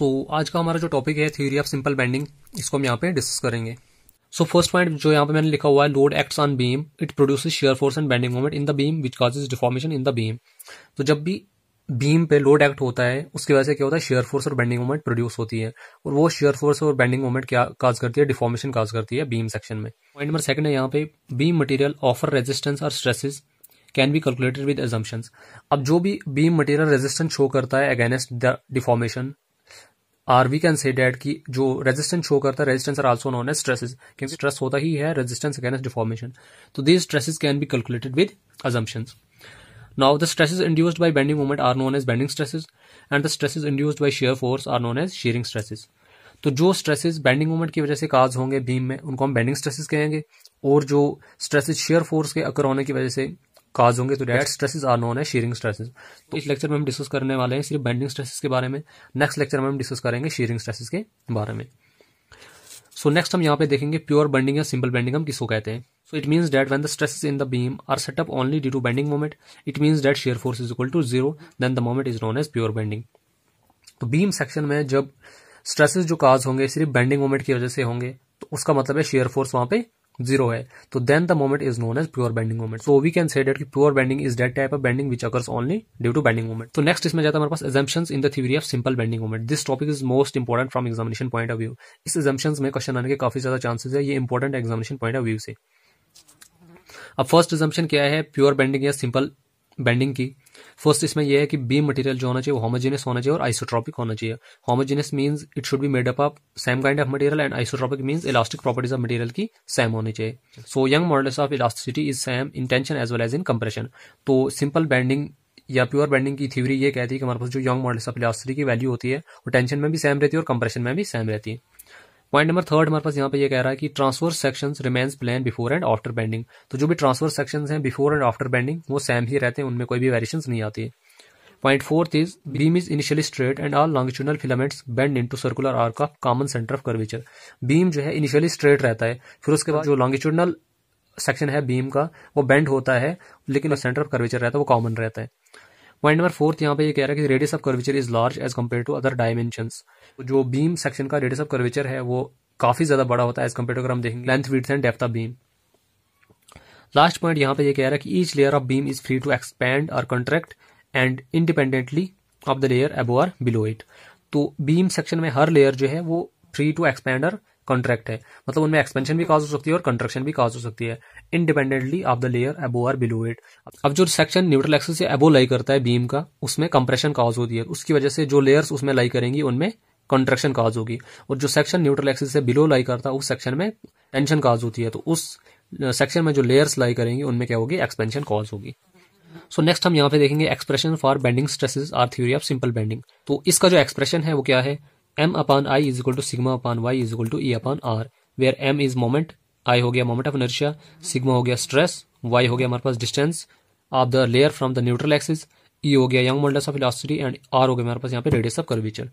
सो so, आज का हमारा जो टॉपिक है थ्योरी ऑफ सिंपल बेंडिंग इसको हम यहाँ पे डिस्कस करेंगे सो फर्स्ट पॉइंट जो यहाँ पे मैंने लिखा हुआ है load acts on beam it produce shear force and bending moment in the beam which causes deformation in the beam तो जब भी बीम पे लोड एक्ट होता है उसकी वजह से क्या होता है शेयर फोर्स और बेंडिंग मोमेंट प्रोड्यूस होती है और वो शेयर फोर्स और बेंडिंग मोमेंट क्या काज करती है डिफॉर्मेशन काज करती है बीम सेक्शन में पॉइंट नंबर सेकंड है यहाँ पे बीम मटेरियल ऑफर रेजिस्टेंस और stresses can be calculated with assumptions अब जो भी बीम मटेरियल रेजिस्टेंस शो करता है against the deformation are we can say that की जो रेजिस्टेंस शो करता है resistance are also known as stresses क्योंकि स्ट्रेस होता ही है रेजिस्टेंस अगेंस्ट डिफॉर्मेशन तो this stresses can be calculated with assumptions. Now the stresses induced by bending moment are known as bending stresses, and the stresses induced by shear force are known as shearing stresses तो जो stresses bending moment की वजह से cause होंगे beam में उनको हम bending stresses कहेंगे और जो स्ट्रेसेस शेयर फोर्स के अकर होने की वजह से काज होंगे तो डेट स्ट्रेसेस आर नोन है शेयरिंग स्ट्रेसेस तो इस लेक्चर में हम डिस्कस करने वाले हैं सिर्फ बेंडिंग स्ट्रेसेस के बारे में नेक्स्ट लेक्चर में हम डिस्कस करेंगे शेयरिंग स्ट्रेसेस के बारे में सो नेक्स्ट हम यहाँ पे देखेंगे प्योर बेंडिंग या सिंपल बेंडिंग हम किसको कहते हैं so it means that when the stresses in the beam are set up only due to bending moment it means that shear force is equal to zero then the moment is known as pure bending तो beam section में जब stresses जो काज होंगे सिर्फ bending moment की वजह से होंगे तो उसका मतलब है शेयर फोर्स वहां पे जीरो है तो then the moment is known as pure bending moment so we can say that की pure bending is that type of bending which occurs only due to bending moment तो next इसमें जाता है हमारे पास assumption in the theory of simple bending moment this topic is most important from examination point of view इस assumption में question आने के काफी ज्यादा चांसेस है ये important examination point of view से अब फर्स्ट एजम्पन क्या है प्योर बैंडिंग या सिंपल बैंडिंग की फर्स्ट इसमें यह है कि बीम मटेरियल जो होना चाहिए वो होमोजेनियस होना चाहिए और आइसोट्रॉपिक होना चाहिए homogeneous means it should be made up of same kind of material and isotropic means elastic properties of material की सेम होनी चाहिए so Young modulus of elasticity is same in tension as well as in compression तो simple bending या pure bending की theory ये कहती है कि हमारे पास जो यंग मॉडल्स ऑफ इलास्टिसिटी की वैल्यू होती है वो टेंशन में भी सेम रहती है और कंप्रेशन में भी सेम रहती है पॉइंट नंबर थर्ड हमारे पास यहाँ पे ये यह कह रहा है कि transverse sections remains plane before and after bending तो जो भी ट्रांसफर सेक्शंस हैं बिफोर एंड आफ्टर बेंडिंग वो सेम ही रहते हैं उनमें कोई भी वेरिएशंस नहीं आती है point fourth is beam is initially straight and all longitudinal filaments bend into circular arc of common centre of curvature beam जो है इनिशियली स्ट्रेट रहता है फिर उसके बाद जो लॉन्गिट्यूडनल सेक्शन है बीम का वो बेंड होता है लेकिन सेंटर ऑफ कर्वेचर रहता है वो कॉमन रहता है पॉइंट नंबर फोर्थ यहाँ पे ये कह रहा है कि radius of curvature is large as compare to other dimension जो बीम सेक्शन का रेडियस ऑफ कर्वेचर है वो काफी ज्यादा बड़ा होता है एज कम्पेयर टू अगर हम देखेंगे length width and depth of beam last point यहाँ पे ये कह रहा है कि each layer of beam is free to expand और contract and independently of the layer above or below it तो बीम सेक्शन में हर लेयर जो है वो फ्री टू एक्सपेंड और कॉन्ट्रैक्ट है मतलब उनमें एक्सपेंशन भी काज हो सकती है और कंट्रक्शन भी काज हो सकती है independently of the layer above or below it अब जो सेक्शन न्यूट्रल एक्सिस से एबो लाई करता है बीम का उसमें कंप्रेशन काज होती है उसकी वजह से जो लेयर्स उसमें लाई करेंगी उनमें कंट्रक्शन काज होगी और जो सेक्शन न्यूट्रल एक्सिस से बिलो लाई करता है उस सेक्शन में टेंशन काज होती है तो उस सेक्शन में जो लेयर्स लाई करेंगी उनमें क्या होगी एक्सपेंशन काज होगी सो so नेक्स्ट हम यहाँ पे देखेंगे expression for bending stresses or theory of simple bending तो इसका जो एक्सप्रेशन है वो क्या है M upon I is equal to sigma upon y is equal to E upon R where M is moment I हो गया मोमेंट ऑफ इनर्शिया सिग्मा हो गया स्ट्रेस वाई हो गया हमारे पास distance of the layer from the neutral axis E हो गया Young modulus of elasticity and R हो गया हमारे पास यहाँ पे radius of curvature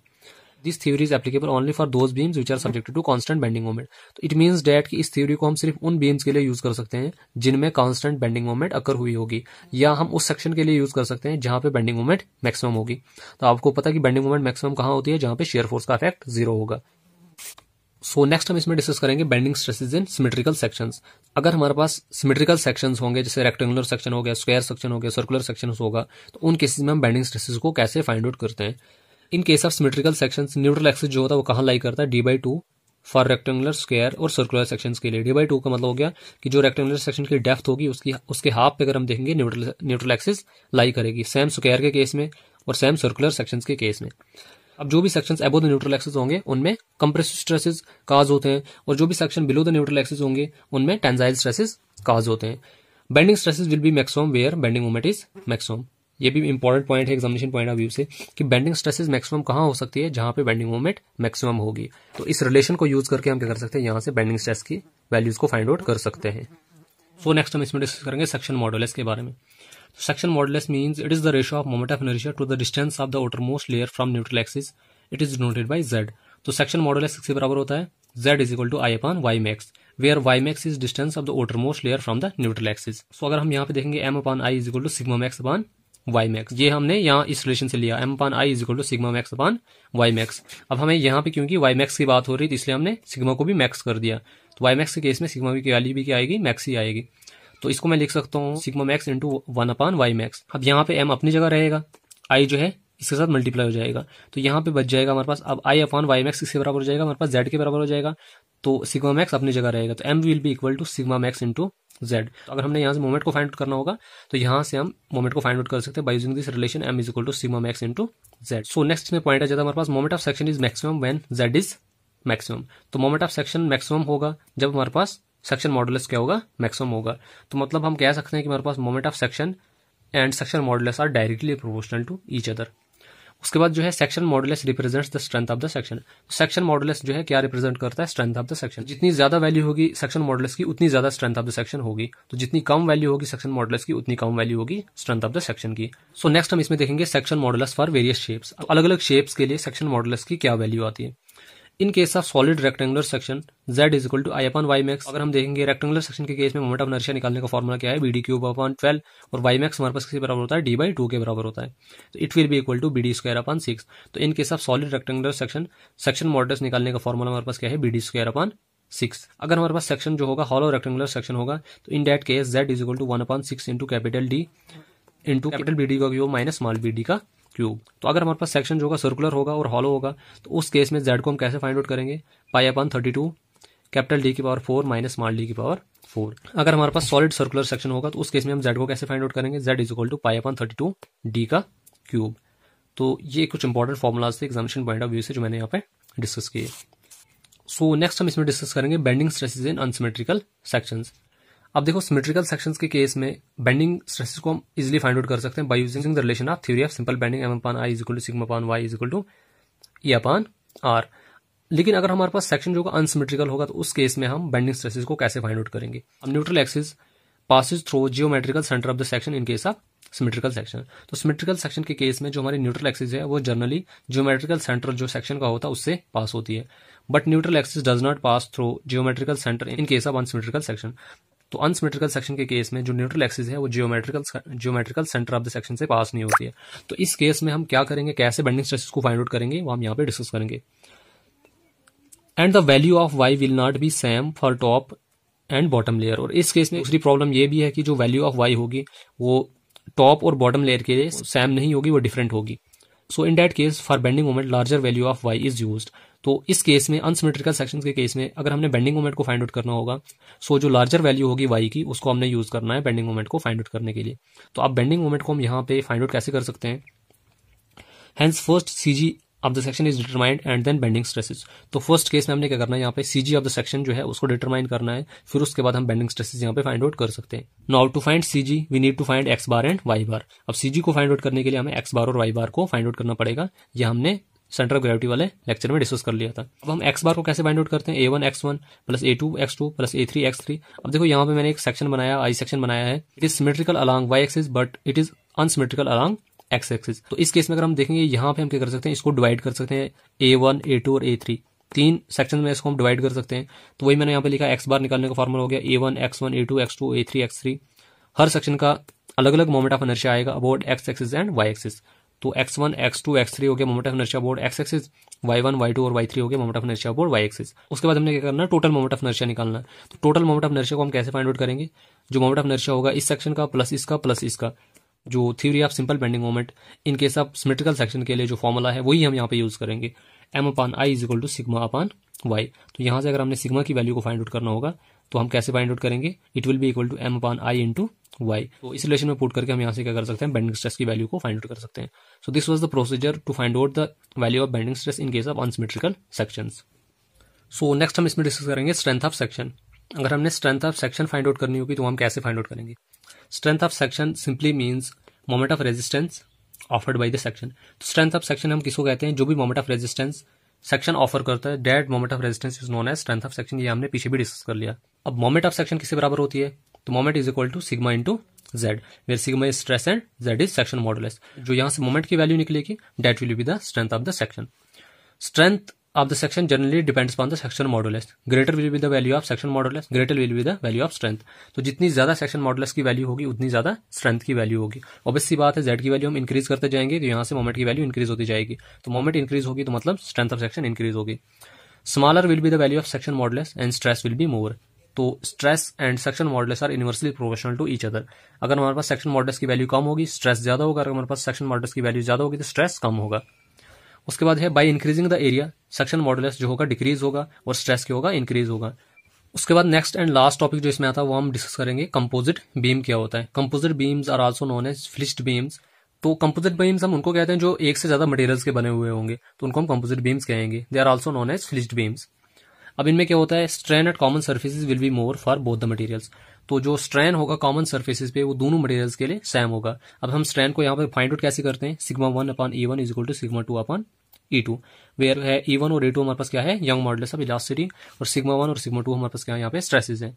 this theory is applicable only for those beams which are subject to constant bending moment so it means that कि इस थ्योरी को हम सिर्फ उन बीम्स के लिए यूज कर सकते हैं जिनमें कांस्टेंट बेंडिंग मोमेंट अकर हुई होगी या हम उस सेक्शन के लिए यूज कर सकते हैं जहां पे बेंडिंग मोमेंट मैक्सिमम होगी तो आपको पता कि बेंडिंग मोमेंट मैक्सिमम कहां होती है जहां पे शेयर फोर्स का इफेक्ट जीरो होगा सो so, नेक्स्ट हम इसमें डिस्कस करेंगे bending stresses in symmetrical sections अगर हमारे पास सिमेट्रिकल सेक्शंस होंगे जैसे रेक्टेंगुलर सेक्शन हो गया स्क्वायर सेक्शन हो गया सर्कुलर सेक्शन होगा तो उन केसेस में हम बेंडिंग स्ट्रेसेस को कैसे फाइंड आउट करते हैं in case of symmetrical sections neutral axis जो होता है वो कहाँ लाई करता है D by two for rectangular square और सर्कुलर सेक्शन के लिए डी बाई टू का मतलब हो गया कि जो रेक्टेंगुलर सेक्शन की डेफ्थ होगी उसकी उसके हाफ पे अगर हम देखेंगे न्यूट्रल न्यूट्रल एक्सिस लाई करेगी सेम स्क्वायर के केस में और सेम सर्कुलर सेक्शन के केस में अब जो भी सेक्शंस एबो द न्यूट्रल एक्सिस होंगे उनमें कंप्रेसिव स्ट्रेसेस काज होते हैं और जो भी section below the neutral axis होंगे उनमें टेंजाइल स्ट्रेसेस काज होते हैं bending stresses will be maximum where bending moment is maximum ये भी इंपॉर्टेंट पॉइंट है एग्जामिनेशन पॉइंट ऑफ व्यू से कि बेंडिंग स्ट्रेसेस मैक्सिमम कहाँ हो सकती है जहां पे बेंडिंग मोमेंट मैक्सिमम होगी तो इस रिलेशन को यूज करके हम क्या कर सकते हैं यहां से बेंडिंग स्ट्रेस की वैल्यूज को फाइंड आउट कर सकते हैं सो नेक्स्ट हम इसमें डिस्कस करेंगे सेक्शन मॉडुलस के बारे में section modulus means it is the ratio of moment of inertia to the distance of the outermost layer from neutral axis it is denoted by Z तो section modulus तो किसके बराबर होता है is equal to I upon y max where y max is distance of the the most layer from the neutral axis so अगर हम यहाँ पे देखेंगे M upon I is equal to sigma max upon y max ये हमने यहाँ इस relation से लिया M upon I is equal to sigma max upon y max अब हमें यहाँ पे क्योंकि वाई मैक्स की बात हो रही थी इसलिए हमने सिग्मा को भी मैक्स कर दिया तो वाई मैक्स के केस में सिग्मा की वैल्यू भी क्या आएगी मैक्स ही आएगी तो इसको मैं लिख सकता हूँ sigma max into one upon y max अब यहाँ पे एम अपनी जगह रहेगा आई जो है इसके साथ मल्टीप्लाई हो जाएगा तो यहाँ पे बच जाएगा हमारे पास अब आई अपॉन वाई मैक्स इसके बराबर हो जाएगा हमारे पास जेड के बराबर हो जाएगा तो सिग्मा मैक्स अपनी जगह रहेगा तो M will be equal to sigma max into Z तो अगर हमने यहाँ से मोमेंट को फाइंड आउट करना होगा तो यहाँ से हम मोमेंट को फाइंड आउट कर सकते हैं by using this relation M is equal to sigma max into Z so next में पॉइंट आ जाता है हमारे पास moment of section is maximum when Z is maximum तो मोमेंट ऑफ सेक्शन मैक्सिमम होगा जब हमारे पास सेक्शन मॉडल क्या होगा मैक्सिमम होगा तो मतलब हम कह सकते हैं कि हमारे पास moment of section and section modulus are directly proportional to each other उसके बाद जो है section modulus represents the strength of the section section modulus जो है क्या रिप्रेजेंट करता है स्ट्रेंथ ऑफ द सेक्शन जितनी ज्यादा वैल्यू होगी सेक्शन मॉडुलस की उतनी ज्यादा स्ट्रेंथ ऑफ द सेक्शन होगी तो जितनी कम वैल्यू होगी सेक्शन मॉडुलस की उतनी कम वैल्यू होगी स्ट्रेंथ ऑफ द सेक्शन की सो so नेक्स्ट हम इसमें देखेंगे section modulus for various shapes अलग अलग शेप्स के लिए सेक्शन मॉडुलस की क्या वैल्यू आती है in case of solid rectangular section z is equal to I upon y max अगर हम देखेंगे रेक्टेंगुलर सेक्शन के केस में मोमेंट ऑफ नर्शिया निकालने का फॉर्मुला क्या है B D cube upon twelve और वाई मैक्स हमारे पास किसी बराबर होता है डी बाई टू के बराबर होता है तो it will be equal to B D square upon six तो in case of solid rectangular section section modulus निकालने का फॉर्मुला हमारे पास क्या है B D square upon six अगर हमारे पास सेक्शन जो होगा हॉलो रेक्टेंगुलर सेक्शन होगा तो in that case Z is equal to one upon six into capital D into capital B D का cube minus small B D का cube तो अगर हमारे पास सेक्शन जो होगा सर्कुलर होगा और हॉलो होगा तो उस केस में जेड को हम कैसे फाइंड आउट करेंगे pi upon thirty two capital D की power four minus small D की पावर फोर अगर हमारे पास सॉलिड सर्कुलर सेक्शन होगा तो उस केस में हम जेड को कैसे फाइंड आउट करेंगे Z is equal to pi upon thirty two D का क्यूब तो ये कुछ इंपॉर्टेंट फॉर्मुलाज थे एग्जामिनेशन पॉइंट ऑफ व्यू से जो मैंने यहाँ पे डिस्कस किए सो नेक्स्ट हम इसमें डिस्कस करेंगे bending stresses in unsymmetrical sections अब देखो सिमेट्रिकल सेक्शंस के केस में बेंडिंग स्ट्रेसेस को हम इजिली फाइंड आउट कर सकते हैं by using the relation of theory of simple bending M upon I is equal to sigma upon y is equal to E upon R लेकिन अगर हमारे पास सेक्शन जो अनसिमेट्रिकल होगा तो उस केस में हम बेंडिंग स्ट्रेसेस को कैसे फाइंड आउट करेंगे अब neutral axis passes through geometrical centre of the section in case of symmetrical section तो सिमेट्रिकल सेक्शन के केस में जो हमारी न्यूट्रल एक्सिस है वो जनरली जियोमेट्रिकल सेंटर जो सेक्शन का होता है उससे पास होती है but neutral axis does not pass through geometrical centre in case of unsymmetrical section तो अनसिमेट्रिकल सेक्शन के केस में जो न्यूट्रल एक्सिस है वो geometrical geometrical centre of the section से पास नहीं होती है तो इस केस में हम क्या करेंगे कैसे बेंडिंग स्ट्रेसेस को फाइंड आउट करेंगे वो हम यहाँ पे डिस्कस करेंगे and the value of y will not be same for top and bottom layer और इस केस में दूसरी प्रॉब्लम ये भी है कि जो वैल्यू ऑफ वाई होगी वो टॉप और बॉटम लेयर के लिए सेम नहीं होगी वो डिफरेंट होगी so in that case for bending moment larger value of y is use तो इस केस में अनसिमेट्रिकल सेक्शन के केस में अगर हमने बेंडिंग मोमेंट को फाइंड आउट करना होगा सो so जो लार्जर वैल्यू होगी वाई की उसको हमने यूज करना है बेंडिंग मोमेंट को फाइंड आउट करने के लिए तो आप बेंडिंग मोमेंट को हम यहाँ पे फाइंड आउट कैसे कर सकते हैं hence first C G of the section is determined and then bending stresses तो फर्स्ट केस में हमने क्या करना है यहाँ पे सीजी ऑफ द सेक्शन जो है उसको डिटरमाइन करना है फिर उसके बाद हम बेंडिंग स्ट्रेसेस यहाँ पे फाइंड आउट कर सकते हैं now to find CG we need to find X bar and Y bar अब सीजी को फाइंड आउट करने के लिए हमें एक्स बार और वाई बार को फाइंड आउट करना पड़ेगा यह हमने सेंटर ऑफ ग्रेविटी वाले लेक्चर में डिस्कस कर लिया था अब हम एक्स बार को कैसे फाइंड आउट करते हैं A one X one plus A two X two plus A three X three अब देखो यहाँ पे मैंने एक सेक्शन बनाया आई सेक्शन बनाया है it is symmetrical along Y axis but it is unsymmetrical along X axis तो इस केस में अगर हम देखेंगे यहाँ पे हम क्या कर सकते हैं इसको डिवाइड कर सकते हैं ए वन ए टू और ए थ्री तीन सेक्शन में इसको हम डिवाइड कर सकते हैं तो वही मैंने यहाँ पे लिखा एक्स बार निकालने का फॉर्मूला हो गया A one X one A two X two A three X three हर सेक्शन का अलग अलग मोमेंट ऑफ एनर्जी आएगा about X axis and Y axis तो X one X two X three हो गया moment of energy about X axis Y one Y two और Y three हो गया moment of energy about Y axis उसके बाद हमने क्या करना टोटल मोमेंट ऑफ एनर्जी निकालना तो टोटल मोमेंट ऑफ एनर्जी को हम कैसे फाइंड आउट करेंगे जो मोमेंट ऑफ एनर्जी होगा इस सेक्शन का प्लस इसका प्लस इसका जो theory of simple bending moment in case of symmetrical section के लिए जो फॉर्मूला है वही हम यहाँ पे यूज करेंगे M upon I is equal to sigma upon Y तो यहाँ से अगर हमने सिग्मा की वैल्यू को फाइंड आउट करना होगा तो हम कैसे फाइंड आउट करेंगे it will be equal to M upon I into Y तो इस रिलेशन में पुट करके हम यहाँ से क्या कर सकते हैं बेंडिंग स्ट्रेस की वैल्यू को फाइंड आउट कर सकते हैं so this was the procedure to find out the value of bending stress in case of unsymmetrical section so next हम इसमें डिस्कस करेंगे स्ट्रेंथ ऑफ सेक्शन अगर हमने strength of section find out करनी होगी तो हम कैसे फाइंड आउट करेंगे strength of section simply means moment of resistance offered by the section तो स्ट्रेंथ ऑफ सेक्शन हम किसको कहते हैं जो भी moment of resistance section offer करता है that moment of resistance is known as strength of section ये हमने पीछे भी डिस्कस कर लिया अब मोमेंट ऑफ सेक्शन किसके बराबर होती है तो moment is equal to sigma into Z where sigma is stress and Z is section modulus जो यहां से मोमेंट की वैल्यू निकलेगी that will be the strength of the section strength of the section generally depends upon the section modulus greater will be the value of section modulus greater will be the value of strength तो जितनी ज्यादा section model की value होगी उतनी ज्यादा strength की value होगी obviously बात है जेड की वैल्यू हम इंक्रीज करते जाएंगे तो यहाँ से मोमेंट की वैल्यू इंक्रीज होती जाएगी तो मोमेंट इंक्रीज होगी तो मतलब स्ट्रेंथ ऑफ सेक्शन इंक्रीज होगी smaller will be the value of section modulus and stress will be more तो stress and section modulus are universally proportional to each other अगर हमारे पास सेक्शन मॉडल्स की value कम होगी स्ट्रेस ज्यादा होगा अगर हमारे पास सेक्शन मॉडल्स की वैल्यू ज्यादा होगी तो स्ट्रेस कम होगा उसके बाद है by increasing the area section modulus जो होगा डिक्रीज होगा और स्ट्रेस क्या होगा इंक्रीज होगा उसके बाद नेक्स्ट एंड लास्ट टॉपिक जो इसमें आता है वो हम डिस्कस करेंगे कंपोजिट बीम क्या होता है composite beams are also known as flitched beams तो कंपोजिट बीम्स हम उनको कहते हैं जो एक से ज्यादा मटेरियल्स के बने हुए होंगे तो उनको हम कंपोजिट बीम्स कहेंगे they are also known as flitched beams अब इनमें क्या होता है strain at common surface will be more for both the materials तो जो स्ट्रेन होगा कॉमन सर्फेसिस पे वो दोनों मटेरियल्स के लिए सेम होगा अब हम स्ट्रेन को यहाँ पे फाइंड आउट कैसे करते हैं sigma one upon E one is equal to sigma two upon E two where है ई वन और ई टू हमारे पास क्या है यंग मॉडल्स ऑफ इलास्टिटी और सिग्मा वन और सिग्मा टू हमारे पास क्या है यहाँ पे स्ट्रेसेस हैं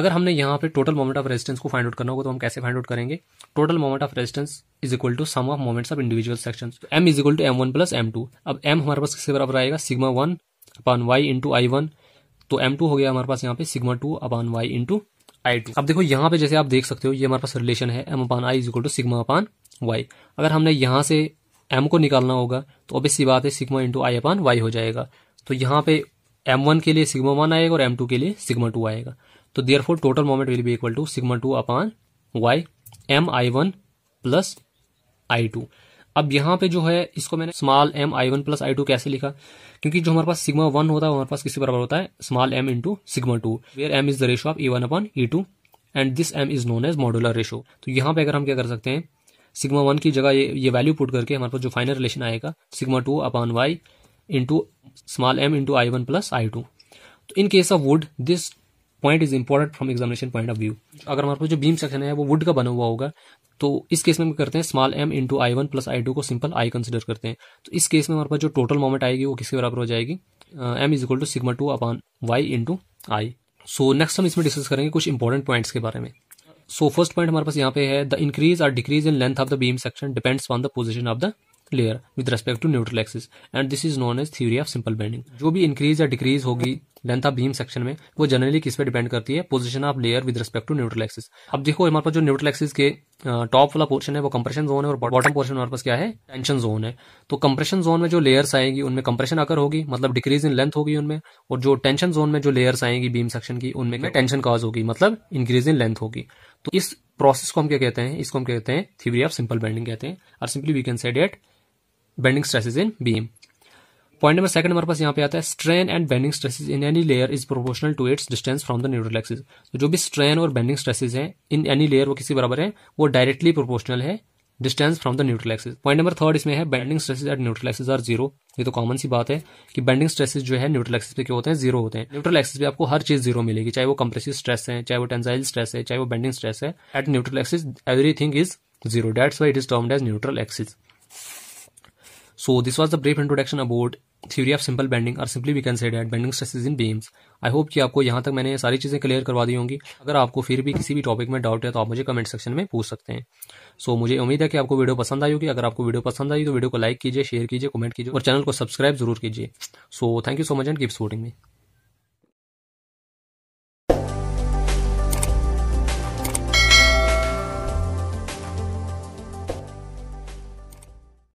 अगर हमने यहाँ पे टोटल मोमेंट ऑफ रेजिस्टेंस को फाइंड आउट करना होगा तो हम कैसे फाइंड आउट करेंगे total moment of resistance is equal to sum of moments of individual section M is equal to M one plus M two अब एम हमारे पास किसके बराबर आएगा sigma one upon Y into I one तो M two हो गया हमारे पास यहाँ पे sigma two upon Y into आई टू अब देखो यहाँ पे जैसे आप देख सकते हो ये हमारे पास रिलेशन है M upon I is equal to sigma upon Y अगर हमने यहाँ से एम को निकालना होगा तो अब इसी बात है sigma into I upon Y हो जाएगा तो यहाँ पे एम वन के लिए सिग्मा वन आएगा और एम टू के लिए सिग्मा टू आएगा तो therefore total moment will be equal to sigma two upon Y M I one plus I two अब यहाँ पे जो है इसको मैंने small M I one plus I two कैसे लिखा क्योंकि जो हमारे पास सिग्मा वन होता है हमारे पास किसी बराबर होता है small M into sigma two where M is the ratio of E one upon E two and this M is known as modular ratio तो यहाँ पे अगर हम क्या कर सकते हैं सिग्मा वन की जगह ये ये वैल्यू पुट करके हमारे पास जो फाइनल रिलेशन आएगा sigma two upon Y into small M into I one plus I two तो in case of wood this point is important from examination point of view अगर हमारे पास जो बीम सेक्शन है वो वुड का बना हुआ होगा तो इस केस में हम करते हैं small M into I one plus I two को सिंपल आई कंसिडर करते हैं तो इस केस में हमारे पास जो टोटल मोमेंट आएगी वो किसके बराबर हो जाएगी M is equal to sigma two upon Y into I so next हम इसमें डिस्कस करेंगे कुछ इंपॉर्टेंट पॉइंट्स के बारे में सो फर्स्ट पॉइंट हमारे पास यहाँ पे है द इंक्रीज और decrease in length of the beam section depends on the position of the layer with respect to neutral axis and this is known as theory of simple bending जो भी increase या decrease होगी length of beam section में वो generally किस पे depend करती है position of layer with respect to neutral axis अब देखो हमारे पास जो न्यूट्रल एक्सिस के टॉप वाला पोर्शन है वो कंप्रेशन जोन है और बॉटम पोर्शन हमारे पास क्या है टेंशन जोन है तो कंप्रेशन जोन में जो लेयर्स आएंगी उनमें कंप्रेशन आकर होगी मतलब डिक्रीज इन लेंथ होगी उनमें और जो टेंशन जोन में जो लेयर्स आएंगी बीम सेक्शन की उनमें टेंशन काज होगी मतलब इंक्रीज इन लेंथ होगी तो इस प्रोसेस को हम क्या कहते हैं इसको हम कहते हैं थ्योरी ऑफ सिंपल बेंडिंग कहते हैं और simply we can say that bending stresses in beam point number second हमारे पास यहाँ पे आता है strain and bending stresses in any layer is proportional to its distance from the neutral axis तो जो भी स्ट्रेन और बेंडिंग स्ट्रेसेस हैं इन एनी लेयर वो किसी बराबर है वो डायरेक्टली प्रोपोर्शनल है distance from the neutral axis point number third इसमें है bending stresses at neutral axis are zero ये तो कॉमन सी बात है कि बेंडिंग स्ट्रेसेस जो है न्यूट्रल एक्सिस पे क्यों होते हैं जीरो होते हैं न्यूट्रल एक्सिस पे आपको हर चीज जीरो मिलेगी चाहे वो कंप्रेसिव स्ट्रेस है चाहे वो टेंसाइल स्ट्रेस है चाहे वो बेंडिंग स्ट्रेस है at neutral axis everything is zero that's why it is termed as neutral axis So this was the brief introduction about theory of simple bending और simply we can say that bending stresses in beams I hope कि आपको यहाँ तक मैंने सारी चीज़ें clear करवा दी होंगी अगर आपको फिर भी किसी भी टॉपिक में डाउट है तो आप मुझे कमेंट सेक्शन में पूछ सकते हैं सो so, मुझे उम्मीद है कि आपको वीडियो पसंद आई होगी अगर आपको वीडियो पसंद आई तो वीडियो को लाइक कीजिए शेयर कीजिए कमेंट कीजिए और चैनल को सब्सक्राइब जरूर कीजिए so thank you so much and keep supporting me